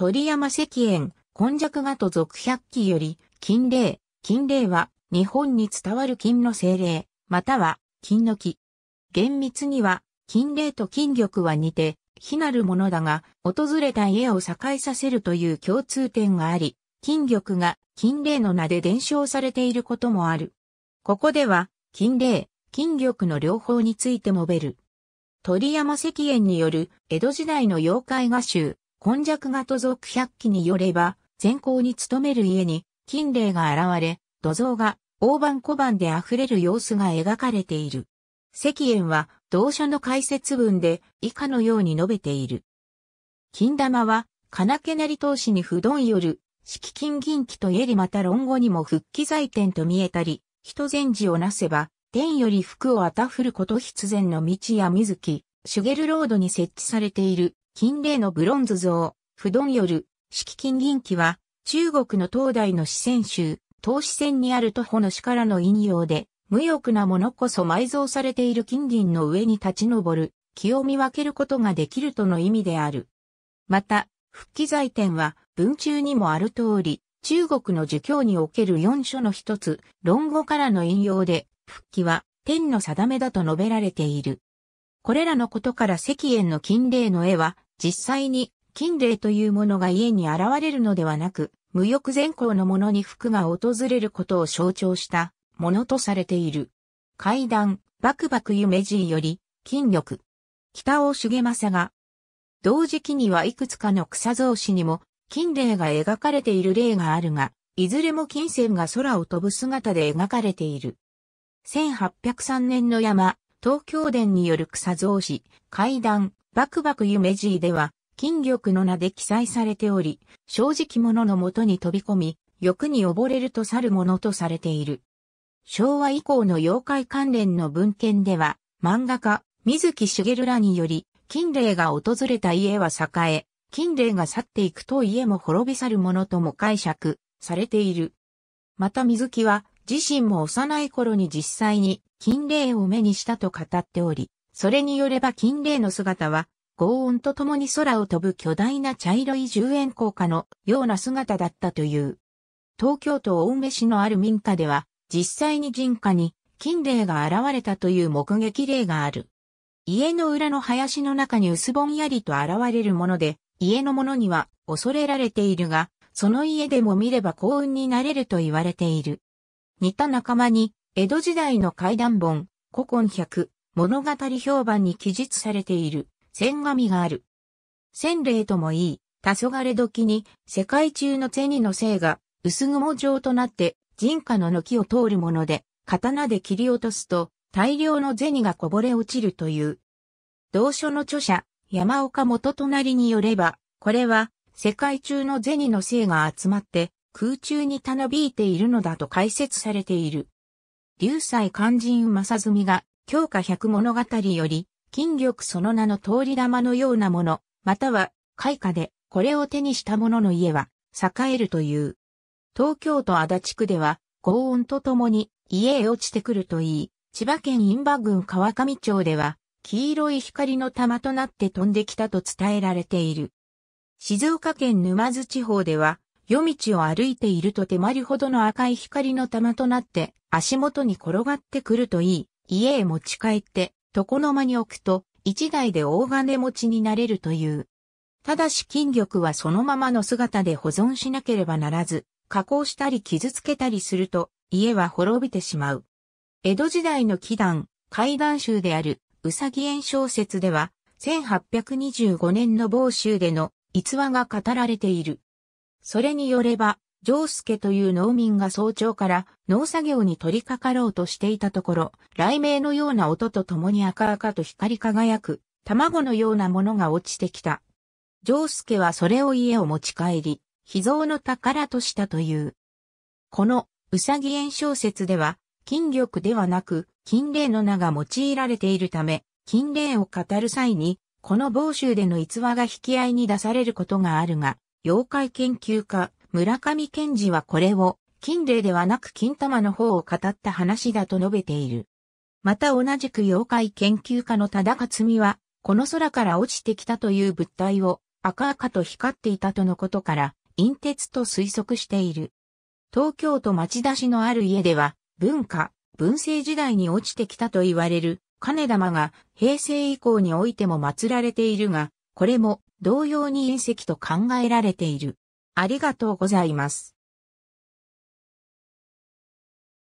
鳥山石燕、今弱画と俗百鬼より、金霊、金霊は、日本に伝わる金の精霊、または、金の木。厳密には、金霊と金玉は似て、非なるものだが、訪れた家を境させるという共通点があり、金玉が金霊の名で伝承されていることもある。ここでは、金霊、金玉の両方について述べる。鳥山石燕による江戸時代の妖怪画集、今弱が土族百鬼によれば、善行に勤める家に、金霊が現れ、土蔵が、大判小判で溢れる様子が描かれている。石燕は、同書の解説文で、以下のように述べている。金玉は、金けなり投資に不動よる、敷金銀器とえりまた論語にも復帰財天と見えたり、人善事をなせば、天より福をあたふること必然の道や水木、シュゲルロードに設置されている金麗のブロンズ像、不動よる、式金銀器は、中国の東大の四川州、東四川にある徒歩の市からの引用で、無欲なものこそ埋蔵されている金銀の上に立ち上る、気を見分けることができるとの意味である。また、復帰財典は、文中にもある通り、中国の儒教における四書の一つ、論語からの引用で、復帰は、天の定めだと述べられている。これらのことから石燕の金霊の絵は、実際に金霊というものが家に現れるのではなく、無欲善行のものに服が訪れることを象徴したものとされている。階段、バクバク夢じより、金力。北尾茂政が、同時期にはいくつかの草造紙にも、金霊が描かれている例があるが、いずれも金線が空を飛ぶ姿で描かれている。1803年の山、東京殿による草造紙、階段、バクバク夢じいでは、金玉の名で記載されており、正直者のもとに飛び込み、欲に溺れると去るものとされている。昭和以降の妖怪関連の文献では、漫画家、水木しげるらにより、金霊が訪れた家は栄え、金霊が去っていくと家も滅び去るものとも解釈されている。また水木は自身も幼い頃に実際に金霊を目にしたと語っており、それによれば金霊の姿は、轟音と共に空を飛ぶ巨大な茶色い十円硬貨のような姿だったという。東京都青梅市のある民家では、実際に人家に金霊が現れたという目撃例がある。家の裏の林の中に薄ぼんやりと現れるもので、家の者には恐れられているが、その家でも見れば幸運になれると言われている。似た仲間に、江戸時代の怪談本、古今百、物語評判に記述されている、千神がある。千霊ともいい、黄昏時に、世界中の銭の性が、薄雲状となって、人家の軒を通るもので、刀で切り落とすと、大量の銭がこぼれ落ちるという。同書の著者、山岡元隣によれば、これは、世界中の銭の性が集まって、空中にたなびいているのだと解説されている。流斎肝心正澄が強化百物語より、金力その名の通り玉のようなもの、または、開花で、これを手にした者の家は、栄えるという。東京都足立区では、轟音とともに、家へ落ちてくるといい、千葉県印馬郡川上町では、黄色い光の玉となって飛んできたと伝えられている。静岡県沼津地方では、夜道を歩いていると手まりほどの赤い光の玉となって足元に転がってくるといい、家へ持ち帰って、床の間に置くと、一台で大金持ちになれるという。ただし金玉はそのままの姿で保存しなければならず、加工したり傷つけたりすると、家は滅びてしまう。江戸時代の祈願、怪談集である、うさぎ園小説では、1825年の某州での逸話が語られている。それによれば、上介という農民が早朝から農作業に取り掛かろうとしていたところ、雷鳴のような音とともに赤々と光り輝く、卵のようなものが落ちてきた。上介はそれを家を持ち帰り、秘蔵の宝としたという。この、うさぎ園小説では、金玉ではなく、金霊の名が用いられているため、金霊を語る際に、この某州での逸話が引き合いに出されることがあるが、妖怪研究家、村上賢治はこれを、金霊ではなく金玉の方を語った話だと述べている。また同じく妖怪研究家の忠勝美は、この空から落ちてきたという物体を赤々と光っていたとのことから、陰鉄と推測している。東京都町田市のある家では、文化、文政時代に落ちてきたと言われる金玉が平成以降においても祀られているが、これも同様に隕石と考えられている。ありがとうございます。